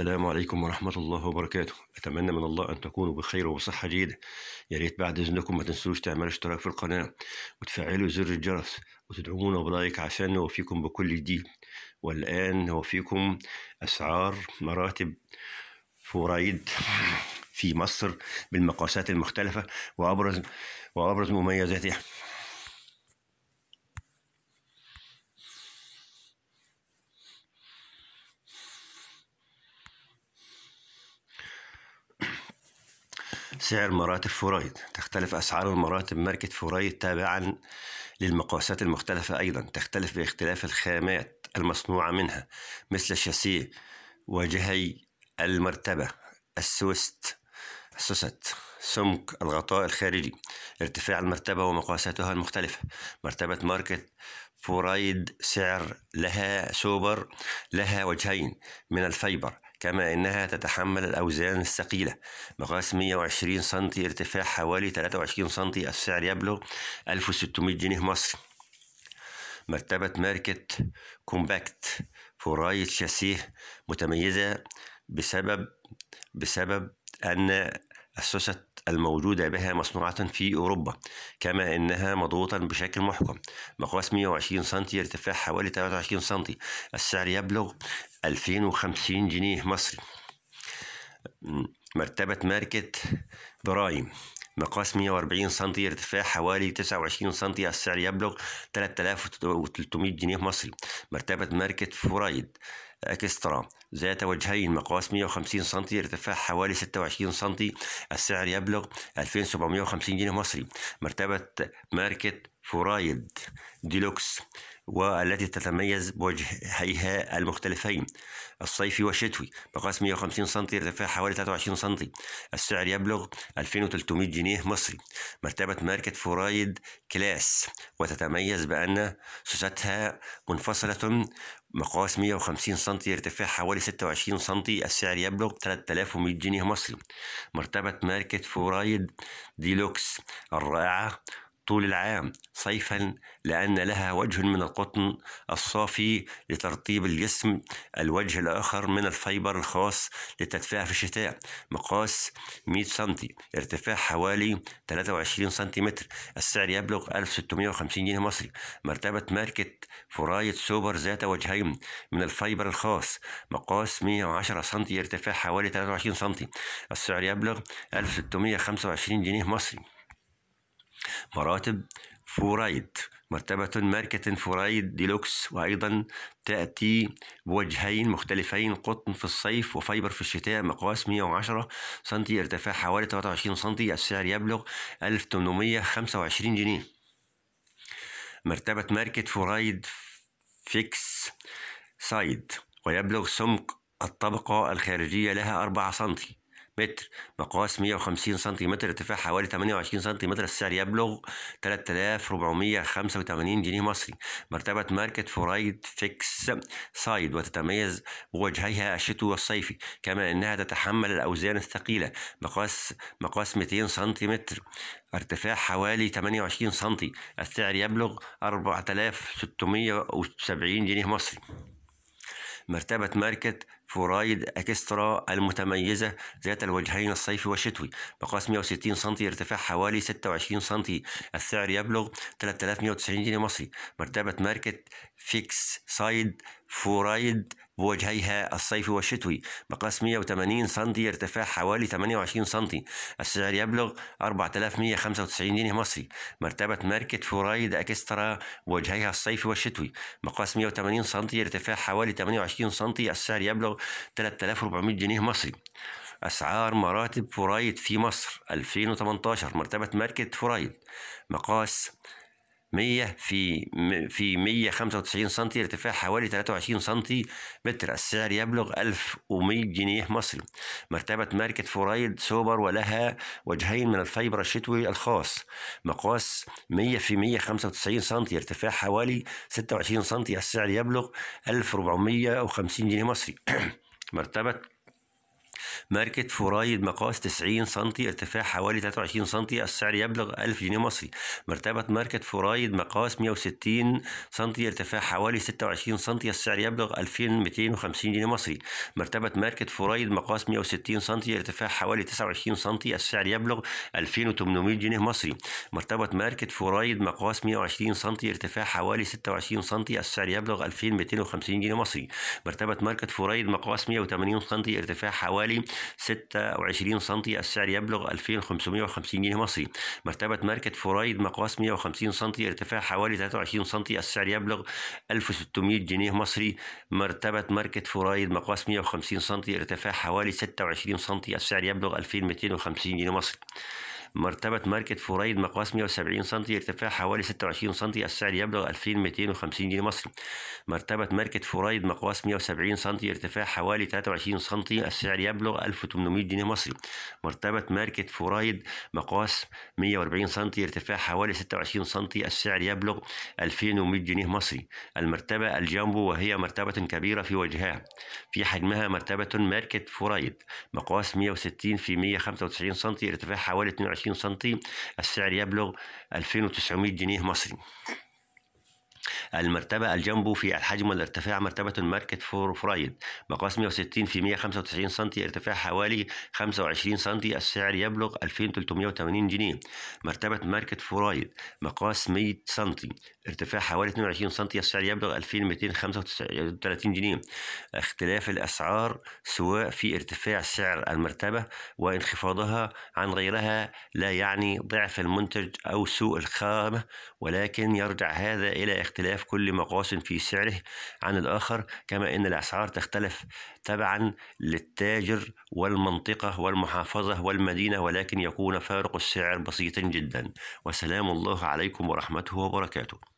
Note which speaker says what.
Speaker 1: السلام عليكم ورحمة الله وبركاته أتمنى من الله أن تكونوا بخير وبصحة جيدة يا ريت بعد إذنكم ما تنسوش تعملوا اشتراك في القناة وتفعلوا زر الجرس وتدعمونا بلايك عشان نوفيكم بكل جديد والآن نوفيكم أسعار مراتب فورايد في مصر بالمقاسات المختلفة وأبرز وأبرز مميزاتها سعر مراتب فوريد تختلف أسعار المراتب ماركة فوريد تابعا للمقاسات المختلفة أيضا تختلف باختلاف الخامات المصنوعة منها مثل الشاسيه وجهي المرتبة السوست السوست سمك الغطاء الخارجي ارتفاع المرتبة ومقاساتها المختلفة مرتبة ماركة فورايد سعر لها سوبر لها وجهين من الفايبر كما أنها تتحمل الأوزان الثقيلة مقاس 120 سم ارتفاع حوالي 23 سم السعر يبلغ 1600 جنيه مصري مرتبة ماركة كومباكت فراية شاسيه متميزة بسبب بسبب أن أسست الموجودة بها مصنوعة في أوروبا كما أنها مضغوطة بشكل محكم مقاس 120 سم ارتفاع حوالي 23 سم السعر يبلغ 2050 جنيه مصري مرتبة ماركة برايم مقاس 140 سم ارتفاع حوالي 29 سم السعر يبلغ 3300 جنيه مصري مرتبة ماركة فورايد اكسترا ذات وجهين مقاس 150 سم ارتفاع حوالي 26 سم السعر يبلغ 2750 جنيه مصري مرتبة ماركة فورايد ديلوكس والتي تتميز بوجهيها المختلفين الصيفي والشتوي مقاس 150 سم ارتفاع حوالي 23 سم السعر يبلغ 2300 جنيه مصري مرتبة ماركة فورايد كلاس وتتميز بأن سوستها منفصلة مقاس 150 سم ارتفاع حوالي 26 سم السعر يبلغ 3100 جنيه مصري مرتبة ماركة فورايد ديلوكس الرائعة طول العام صيفا لأن لها وجه من القطن الصافي لترطيب الجسم الوجه الآخر من الفايبر الخاص لتدفئة في الشتاء مقاس 100 سنتي ارتفاع حوالي 23 متر السعر يبلغ 1650 جنيه مصري مرتبة ماركة فراية سوبر ذات وجهين من الفايبر الخاص مقاس 110 سنتي ارتفاع حوالي 23 سنتي السعر يبلغ 1625 جنيه مصري مراتب فورايد مرتبة ماركة فورايد ديلوكس وأيضا تأتي بوجهين مختلفين قطن في الصيف وفايبر في الشتاء مقاس 110 سنتي ارتفاع حوالي 23 سنتي السعر يبلغ 1825 جنيه مرتبة ماركة فورايد فيكس سايد ويبلغ سمك الطبقة الخارجية لها 4 سنتي متر مقاس 150 سنتيمتر ارتفاع حوالي 28 سنتيمتر السعر يبلغ 3485 جنيه مصري مرتبة ماركة فورايد فيكس سايد وتتميز بوجهيها الشتوي والصيفي كما أنها تتحمل الأوزان الثقيلة مقاس مقاس 200 سنتيمتر ارتفاع حوالي 28 سنتي السعر يبلغ 4670 جنيه مصري مرتبة ماركة فورايد أكسترا المتميزة ذات الوجهين الصيفي والشتوي مقاس 160 سم ارتفاع حوالي 26 سم السعر يبلغ 3190 جنيه مصري مرتبة ماركة فيكس سايد فورايد بوجهيها الصيفي والشتوي مقاس 180 سم ارتفاع حوالي 28 سم السعر يبلغ 4195 جنيه مصري مرتبة ماركة فورايد اكسترا بوجهيها الصيفي والشتوي مقاس 180 سم ارتفاع حوالي 28 سم السعر يبلغ 3400 جنيه مصري أسعار مراتب فرايد في مصر 2018 مرتبة ماركة فرايد مقاس 100 في في 195 سم ارتفاع حوالي 23 سم متر السعر يبلغ 1100 جنيه مصري مرتبة ماركة فورايد سوبر ولها وجهين من الفايبر الشتوي الخاص مقاس 100 في 195 سم ارتفاع حوالي 26 سم السعر يبلغ 1450 جنيه مصري مرتبة ماركة فورايد مقاس 90 سم ارتفاع حوالي 23 سم السعر يبلغ 1000 جنيه مصري مرتبة ماركة فورايد مقاس 160 سم ارتفاع حوالي 26 سم السعر يبلغ 2250 جنيه مصري مرتبة ماركة فورايد مقاس 160 سم ارتفاع حوالي 29 سم السعر يبلغ 2800 جنيه مصري مرتبة ماركة فورايد مقاس 120 سم ارتفاع حوالي 26 سم السعر يبلغ 2250 جنيه مصري مرتبة ماركة فورايد مقاس 180 سم ارتفاع حوالي 26 سم السعر يبلغ 2550 جنيه مصري مرتبة ماركة فورايد مقاس 150 سم ارتفاع حوالي 23 سم السعر يبلغ 1600 جنيه مصري مرتبة ماركة فورايد مقاس 150 سم ارتفاع حوالي 26 سم السعر يبلغ 2250 جنيه مصري مرتبة ماركت فورايد مقاس 170 سم ارتفاع حوالي 26 سم السعر يبلغ 2250 جنيه مصري مرتبة ماركت فورايد مقاس 170 سم ارتفاع حوالي 23 سم السعر يبلغ 1800 جنيه مصري مرتبة ماركت فورايد مقاس 140 سم ارتفاع حوالي 26 سم السعر يبلغ 2100 جنيه مصري المرتبة الجامبو وهي مرتبة كبيرة في وجهها في حجمها مرتبة ماركت فورايد مقاس 160 في 195 سم ارتفاع حوالي 22 سنتيم السعر يبلغ 2900 جنيه مصري المرتبة الجامبو في الحجم والارتفاع مرتبة ماركت فور فرايد مقاس 160 في 195 سنتي ارتفاع حوالي 25 سنتي السعر يبلغ 2380 جنيه مرتبة ماركت فرايد مقاس 100 سنتي ارتفاع حوالي 22 سنتي السعر يبلغ 2235 جنيه اختلاف الأسعار سواء في ارتفاع سعر المرتبة وانخفاضها عن غيرها لا يعني ضعف المنتج أو سوء الخامة ولكن يرجع هذا إلى اختلاف اختلاف كل مقاس في سعره عن الآخر كما أن الأسعار تختلف تبعا للتاجر والمنطقة والمحافظة والمدينة ولكن يكون فارق السعر بسيطا جدا وسلام الله عليكم ورحمته وبركاته